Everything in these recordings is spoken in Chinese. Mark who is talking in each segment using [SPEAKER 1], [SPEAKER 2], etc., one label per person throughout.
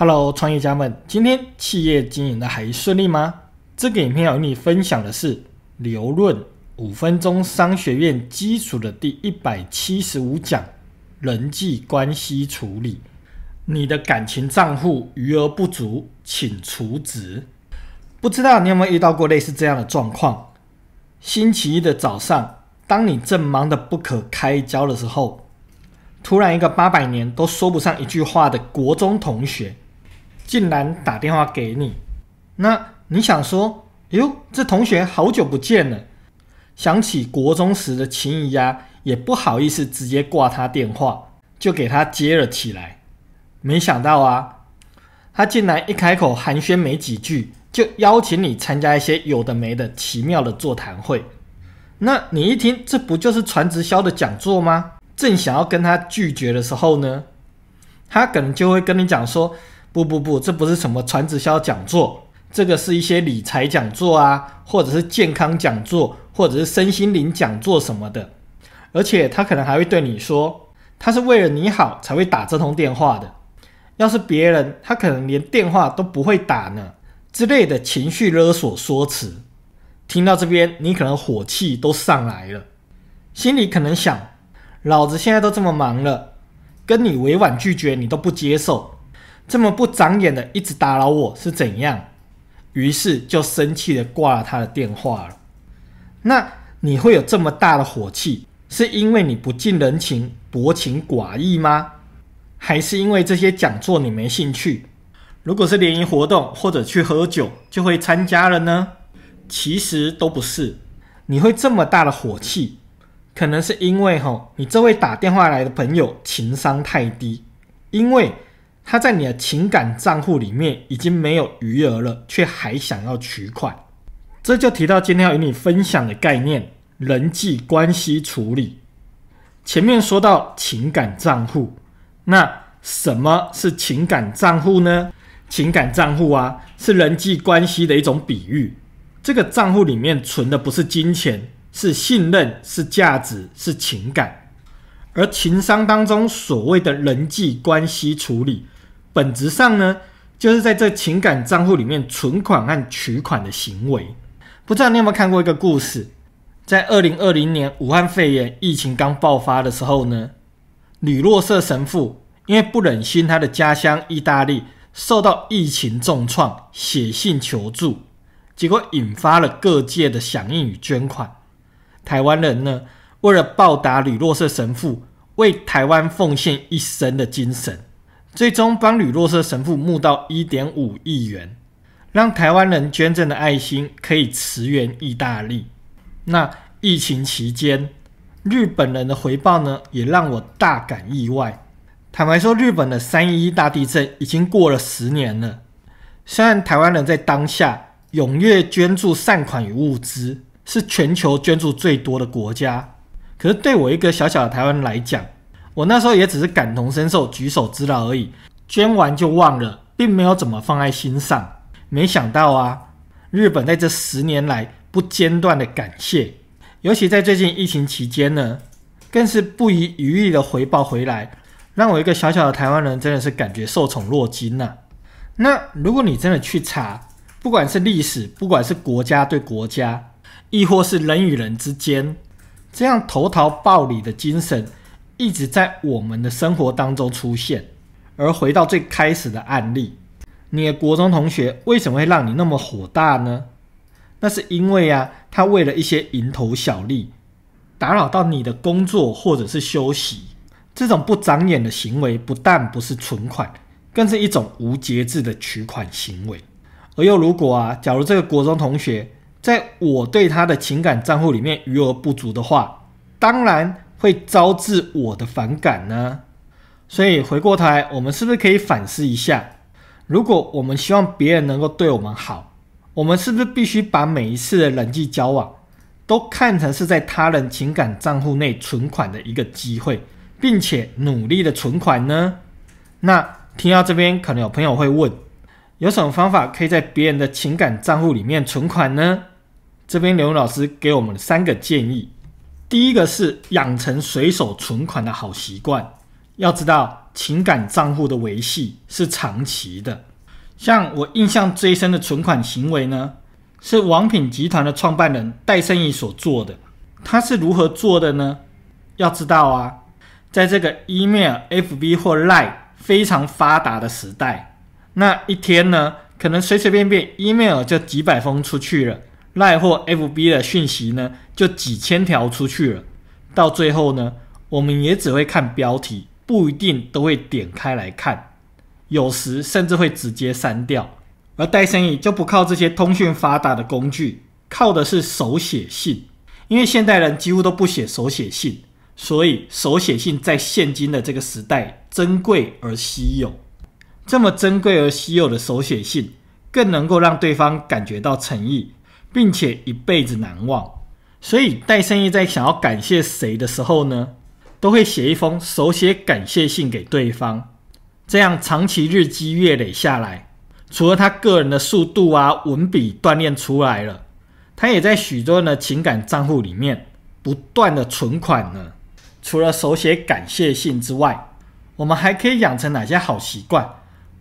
[SPEAKER 1] Hello，创业家们，今天企业经营的还顺利吗？这个影片要与你分享的是刘润五分钟商学院基础的第一百七十五讲：人际关系处理。你的感情账户余额不足，请充值。不知道你有没有遇到过类似这样的状况？星期一的早上，当你正忙得不可开交的时候，突然一个八百年都说不上一句话的国中同学。竟然打电话给你，那你想说，哟，这同学好久不见了，想起国中时的情谊啊，也不好意思直接挂他电话，就给他接了起来。没想到啊，他竟然一开口寒暄没几句，就邀请你参加一些有的没的奇妙的座谈会。那你一听，这不就是传直销的讲座吗？正想要跟他拒绝的时候呢，他可能就会跟你讲说。不不不，这不是什么传直销讲座，这个是一些理财讲座啊，或者是健康讲座，或者是身心灵讲座什么的。而且他可能还会对你说，他是为了你好才会打这通电话的。要是别人，他可能连电话都不会打呢。之类的情绪勒索说辞，听到这边，你可能火气都上来了，心里可能想，老子现在都这么忙了，跟你委婉拒绝你都不接受。这么不长眼的，一直打扰我是怎样？于是就生气的挂了他的电话了。那你会有这么大的火气，是因为你不近人情、薄情寡义吗？还是因为这些讲座你没兴趣？如果是联谊活动或者去喝酒，就会参加了呢？其实都不是。你会这么大的火气，可能是因为吼你这位打电话来的朋友情商太低，因为。他在你的情感账户里面已经没有余额了，却还想要取款，这就提到今天要与你分享的概念——人际关系处理。前面说到情感账户，那什么是情感账户呢？情感账户啊，是人际关系的一种比喻。这个账户里面存的不是金钱，是信任，是价值，是情感。而情商当中所谓的人际关系处理。本质上呢，就是在这情感账户里面存款和取款的行为。不知道你有没有看过一个故事，在二零二零年武汉肺炎疫情刚爆发的时候呢，吕洛瑟神父因为不忍心他的家乡意大利受到疫情重创，写信求助，结果引发了各界的响应与捐款。台湾人呢，为了报答吕洛瑟神父为台湾奉献一生的精神。最终，帮吕洛瑟神父募到一点五亿元，让台湾人捐赠的爱心可以驰援意大利。那疫情期间，日本人的回报呢，也让我大感意外。坦白说，日本的三一一大地震已经过了十年了，虽然台湾人在当下踊跃捐助善款与物资，是全球捐助最多的国家，可是对我一个小小的台湾来讲，我那时候也只是感同身受、举手之劳而已，捐完就忘了，并没有怎么放在心上。没想到啊，日本在这十年来不间断的感谢，尤其在最近疫情期间呢，更是不遗余力的回报回来，让我一个小小的台湾人真的是感觉受宠若惊呐。那如果你真的去查，不管是历史，不管是国家对国家，亦或是人与人之间，这样投桃报李的精神。一直在我们的生活当中出现。而回到最开始的案例，你的国中同学为什么会让你那么火大呢？那是因为啊，他为了一些蝇头小利，打扰到你的工作或者是休息。这种不长眼的行为，不但不是存款，更是一种无节制的取款行为。而又如果啊，假如这个国中同学在我对他的情感账户里面余额不足的话，当然。会招致我的反感呢，所以回过头来，我们是不是可以反思一下？如果我们希望别人能够对我们好，我们是不是必须把每一次的人际交往都看成是在他人情感账户内存款的一个机会，并且努力的存款呢？那听到这边，可能有朋友会问，有什么方法可以在别人的情感账户里面存款呢？这边刘老师给我们三个建议。第一个是养成随手存款的好习惯。要知道，情感账户的维系是长期的。像我印象最深的存款行为呢，是王品集团的创办人戴胜义所做的。他是如何做的呢？要知道啊，在这个 email、FB 或 Line 非常发达的时代，那一天呢，可能随随便便 email 就几百封出去了。卖货 FB 的讯息呢，就几千条出去了。到最后呢，我们也只会看标题，不一定都会点开来看。有时甚至会直接删掉。而戴生意就不靠这些通讯发达的工具，靠的是手写信。因为现代人几乎都不写手写信，所以手写信在现今的这个时代珍贵而稀有。这么珍贵而稀有的手写信，更能够让对方感觉到诚意。并且一辈子难忘，所以戴胜义在想要感谢谁的时候呢，都会写一封手写感谢信给对方。这样长期日积月累下来，除了他个人的速度啊、文笔锻炼出来了，他也在许多人的情感账户里面不断的存款呢。除了手写感谢信之外，我们还可以养成哪些好习惯，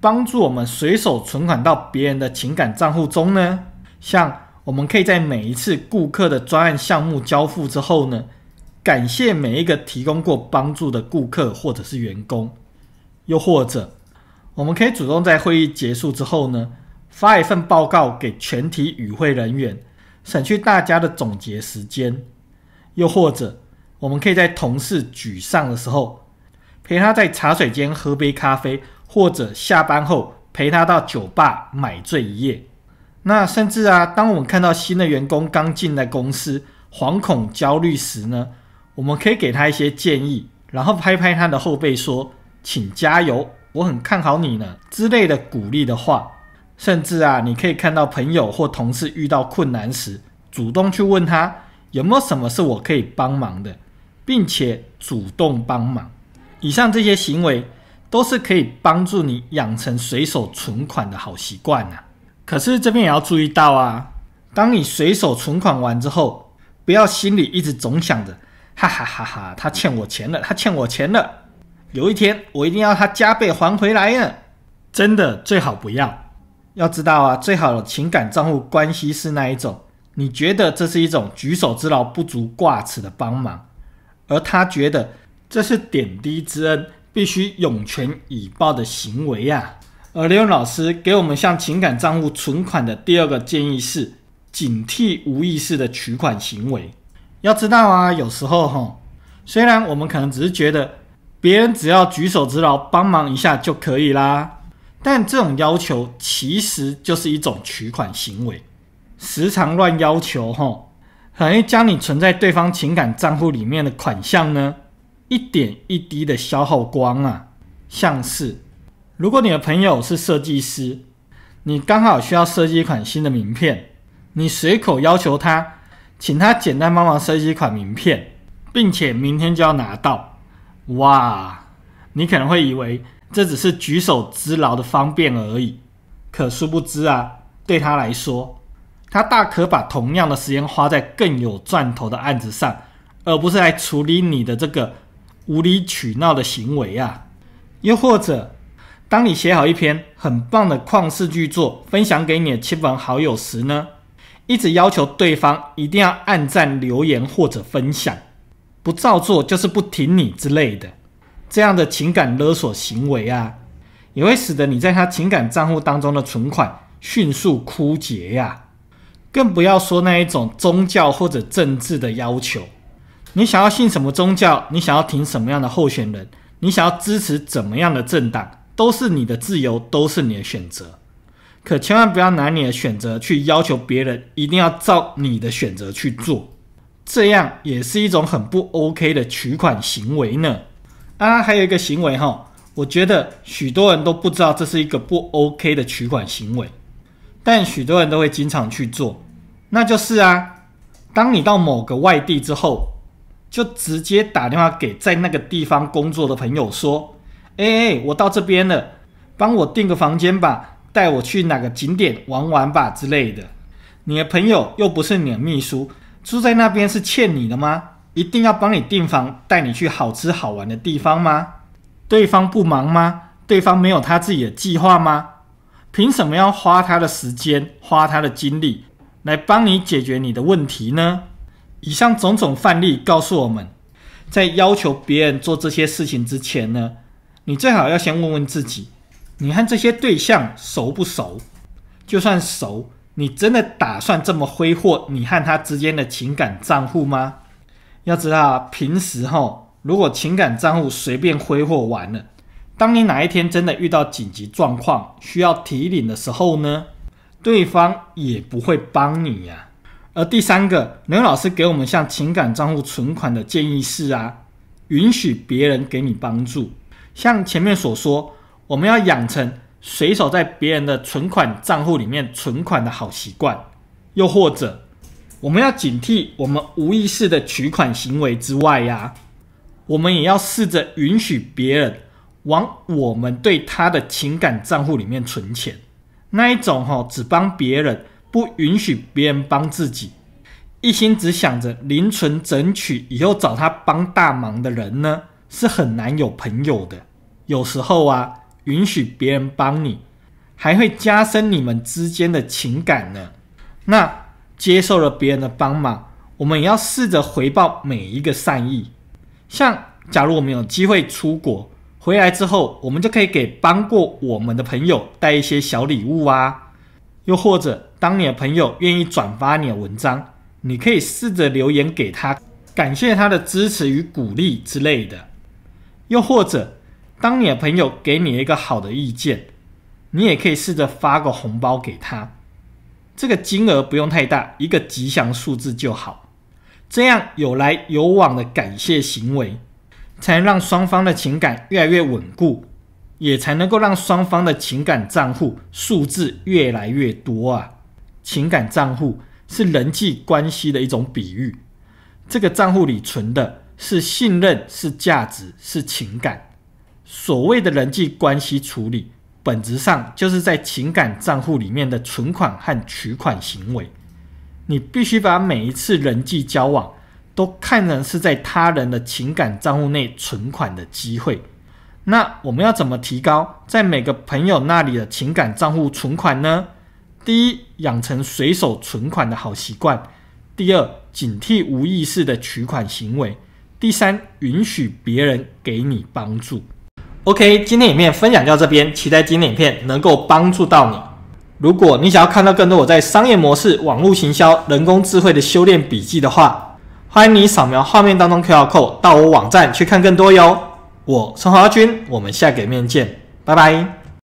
[SPEAKER 1] 帮助我们随手存款到别人的情感账户中呢？像我们可以在每一次顾客的专案项目交付之后呢，感谢每一个提供过帮助的顾客或者是员工，又或者我们可以主动在会议结束之后呢，发一份报告给全体与会人员，省去大家的总结时间，又或者我们可以在同事沮丧的时候，陪他在茶水间喝杯咖啡，或者下班后陪他到酒吧买醉一夜。那甚至啊，当我们看到新的员工刚进来公司惶恐焦虑时呢，我们可以给他一些建议，然后拍拍他的后背说：“请加油，我很看好你呢”之类的鼓励的话。甚至啊，你可以看到朋友或同事遇到困难时，主动去问他有没有什么是我可以帮忙的，并且主动帮忙。以上这些行为都是可以帮助你养成随手存款的好习惯啊。可是这边也要注意到啊，当你随手存款完之后，不要心里一直总想着，哈哈哈哈，他欠我钱了，他欠我钱了，有一天我一定要他加倍还回来呢。真的最好不要。要知道啊，最好的情感账户关系是那一种，你觉得这是一种举手之劳不足挂齿的帮忙，而他觉得这是点滴之恩必须涌泉以报的行为啊。而刘勇老师给我们向情感账户存款的第二个建议是：警惕无意识的取款行为。要知道啊，有时候哈，虽然我们可能只是觉得别人只要举手之劳帮忙一下就可以啦，但这种要求其实就是一种取款行为。时常乱要求哈，很容易将你存在对方情感账户里面的款项呢，一点一滴的消耗光啊，像是。如果你的朋友是设计师，你刚好需要设计一款新的名片，你随口要求他，请他简单帮忙设计一款名片，并且明天就要拿到。哇，你可能会以为这只是举手之劳的方便而已，可殊不知啊，对他来说，他大可把同样的时间花在更有赚头的案子上，而不是来处理你的这个无理取闹的行为啊，又或者。当你写好一篇很棒的旷世巨作，分享给你的亲朋好友时呢，一直要求对方一定要按赞、留言或者分享，不照做就是不挺你之类的，这样的情感勒索行为啊，也会使得你在他情感账户当中的存款迅速枯竭呀。更不要说那一种宗教或者政治的要求，你想要信什么宗教，你想要听什么样的候选人，你想要支持怎么样的政党。都是你的自由，都是你的选择，可千万不要拿你的选择去要求别人一定要照你的选择去做，这样也是一种很不 OK 的取款行为呢。啊，还有一个行为哈，我觉得许多人都不知道这是一个不 OK 的取款行为，但许多人都会经常去做，那就是啊，当你到某个外地之后，就直接打电话给在那个地方工作的朋友说。哎哎，我到这边了，帮我订个房间吧，带我去哪个景点玩玩吧之类的。你的朋友又不是你的秘书，住在那边是欠你的吗？一定要帮你订房，带你去好吃好玩的地方吗？对方不忙吗？对方没有他自己的计划吗？凭什么要花他的时间、花他的精力来帮你解决你的问题呢？以上种种范例告诉我们，在要求别人做这些事情之前呢？你最好要先问问自己，你和这些对象熟不熟？就算熟，你真的打算这么挥霍你和他之间的情感账户吗？要知道平时哈，如果情感账户随便挥霍完了，当你哪一天真的遇到紧急状况需要提领的时候呢，对方也不会帮你呀。而第三个，刘老师给我们向情感账户存款的建议是啊，允许别人给你帮助。像前面所说，我们要养成随手在别人的存款账户里面存款的好习惯，又或者，我们要警惕我们无意识的取款行为之外呀，我们也要试着允许别人往我们对他的情感账户里面存钱。那一种哈，只帮别人，不允许别人帮自己，一心只想着零存整取，以后找他帮大忙的人呢？是很难有朋友的。有时候啊，允许别人帮你，还会加深你们之间的情感呢。那接受了别人的帮忙，我们也要试着回报每一个善意。像假如我们有机会出国，回来之后，我们就可以给帮过我们的朋友带一些小礼物啊。又或者，当你的朋友愿意转发你的文章，你可以试着留言给他，感谢他的支持与鼓励之类的。又或者，当你的朋友给你一个好的意见，你也可以试着发个红包给他。这个金额不用太大，一个吉祥数字就好。这样有来有往的感谢行为，才能让双方的情感越来越稳固，也才能够让双方的情感账户数字越来越多啊。情感账户是人际关系的一种比喻，这个账户里存的。是信任，是价值，是情感。所谓的人际关系处理，本质上就是在情感账户里面的存款和取款行为。你必须把每一次人际交往都看成是在他人的情感账户内存款的机会。那我们要怎么提高在每个朋友那里的情感账户存款呢？第一，养成随手存款的好习惯；第二，警惕无意识的取款行为。第三，允许别人给你帮助。OK，今天影片分享到这边，期待今天影片能够帮助到你。如果你想要看到更多我在商业模式、网络行销、人工智慧的修炼笔记的话，欢迎你扫描画面当中 QR code 到我网站去看更多哟。我是华君，我们下个面见，拜拜。